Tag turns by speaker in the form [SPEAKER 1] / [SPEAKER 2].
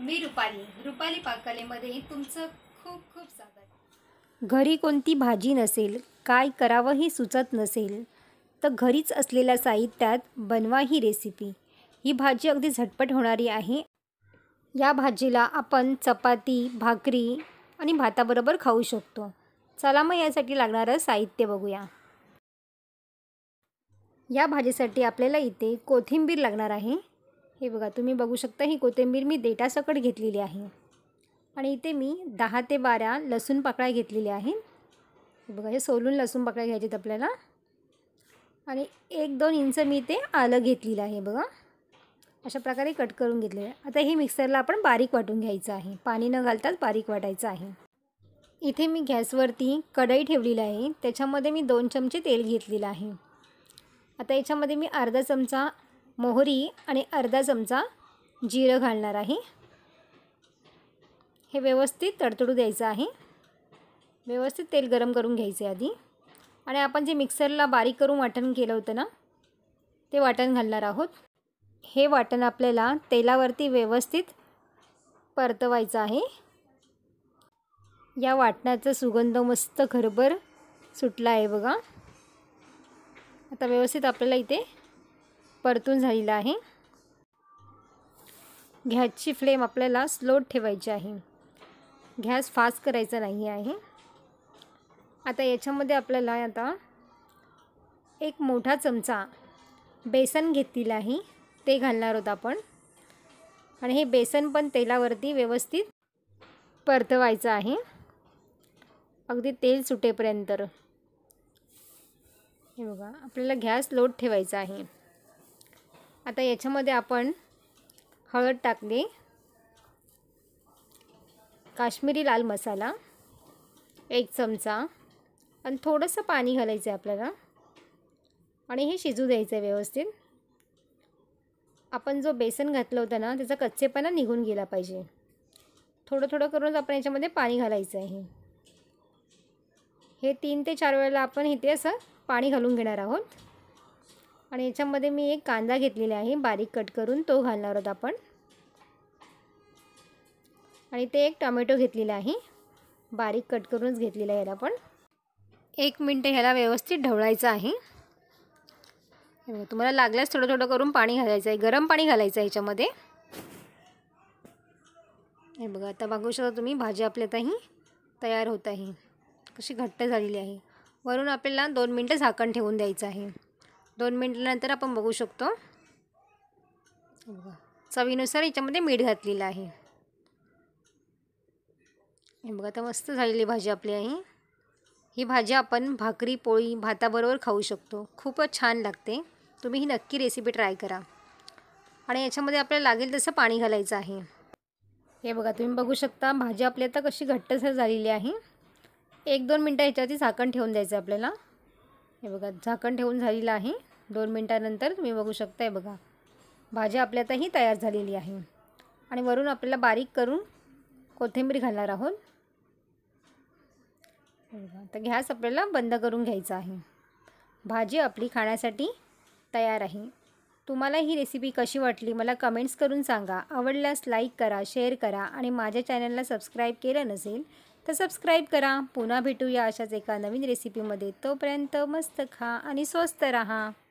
[SPEAKER 1] मी रुपाली रुपाली पाककलेमध्ये तुमचं खूप खूप स्वागत घरी कोणती भाजी नसेल काय करावं हे सुचत नसेल तर घरीच असलेल्या साहित्यात बनवा ही रेसिपी ही भाजी अगदी झटपट होणारी आहे या भाजीला आपण चपाती भाकरी आणि भाताबरोबर खाऊ शकतो चला मग यासाठी लागणारं साहित्य बघूया या भाजीसाठी आपल्याला इथे कोथिंबीर लागणार आहे हे बघा तुम्ही बघू शकता ही कोथिंबीर मी देटासकट घेतलेली आहे आणि इथे मी दहा ते बारा लसूण पाकळ्या घेतलेल्या आहे हे बघा हे सोलून लसूण पाकळ्या घ्यायच्यात आपल्याला आणि एक दोन इंच मी ते आलं घेतलेलं आहे बघा अशा प्रकारे कट करून घेतलेलं आहे आता हे मिक्सरला आपण बारीक वाटून घ्यायचं आहे पाणी न घालताच बारीक वाटायचं आहे इथे मी गॅसवरती कढई ठेवलेली आहे त्याच्यामध्ये मी दोन चमचे तेल घेतलेलं आहे आता याच्यामध्ये मी अर्धा चमचा मोहरी आणि अर्धा चमचा जिरं घालणार आहे हे व्यवस्थित तडतडू द्यायचं आहे व्यवस्थित तेल गरम करून घ्यायचे आधी आणि आपण जे मिक्सरला बारीक करून वाटण केलं होतं ना ते वाटण घालणार आहोत हे वाटण आपल्याला तेलावरती व्यवस्थित परतवायचं आहे या वाटणाचा सुगंध मस्त घरभर सुटला आहे बघा आता व्यवस्थित आपल्याला इथे परतून झालेला आहे गॅसची फ्लेम आपल्याला स्लो ठेवायची आहे गॅस फास्ट करायचा नाही आहे आता याच्यामध्ये आपल्याला आता एक मोठा चमचा बेसन घेतलेला आहे ते घालणार आहोत आपण आणि हे बेसन पण तेलावरती व्यवस्थित परतवायचं आहे अगदी तेल सुटेपर्यंत हे बघा आपल्याला गॅस लोट ठेवायचा आहे आता याच्यामध्ये आपण हळद टाकली काश्मीरी लाल मसाला एक चमचा आणि थोडंसं पाणी घालायचं आहे आपल्याला आणि हे शिजू द्यायचं आहे व्यवस्थित आपण जो बेसन घातलं होतं ना त्याचा कच्चेपणा निघून गेला पाहिजे थोडं थोडं करूनच आपण याच्यामध्ये पाणी घालायचं आहे हे तीन ते चार वेळेला आपण इथे असं पाणी घालून घेणार आहोत आणि याच्यामध्ये मी एक कांदा घेतलेला आहे बारीक कट करून तो घालणार आहोत आपण आणि ते एक टोमॅटो घेतलेला आहे बारीक कट करूनच घेतलेला आहे याला आपण एक मिनटं ह्याला व्यवस्थित ढवळायचं आहे तुम्हाला लागल्यास थोडं थोडं करून पाणी घालायचं आहे गरम पाणी घालायचं आहे याच्यामध्ये हे बघा आता बघू शकता तुम्ही भाजी आपल्यातही तयार होत आहे कशी घट्ट झालेली आहे वरून आपल्याला दोन मिनटं झाकण ठेवून द्यायचं आहे दोन मिनटानंतर आपण बघू शकतो बघा चवीनुसार याच्यामध्ये मीठ घातलेलं आहे हे बघा आता मस्त झालेली भाजी आपली आहे ही भाजी आपण भाकरी पोळी भाताबरोबर खाऊ शकतो खूपच छान लागते तुम्ही ही नक्की रेसिपी ट्राय करा आणि याच्यामध्ये आपल्याला लागेल तसं पाणी घालायचं आहे हे बघा तुम्ही बघू शकता भाजी आपली आता कशी घट्टसर झालेली आहे एक दोन मिनटं याच्यावरती झाकण ठेवून द्यायचं आपल्याला हे बघा झाकण ठेवून झालेलं आहे दोन मिनटानंतर तुम्ही बघू शकताय बघा भाजी आपल्यातही तयार झालेली आहे आणि वरून आपल्याला बारीक करून कोथिंबीर घालणार आहोत तर गॅस आपल्याला बंद करून घ्यायचा आहे भाजी आपली खाण्यासाठी तयार आहे तुम्हाला ही रेसिपी कशी वाटली मला कमेंट्स करून सांगा आवडल्यास लाईक करा शेअर करा आणि माझ्या चॅनलला सबस्क्राईब केलं नसेल तर सबस्क्राईब करा पुन्हा भेटूया अशाच एका नवीन रेसिपीमध्ये तोपर्यंत मस्त खा आणि स्वस्त रहा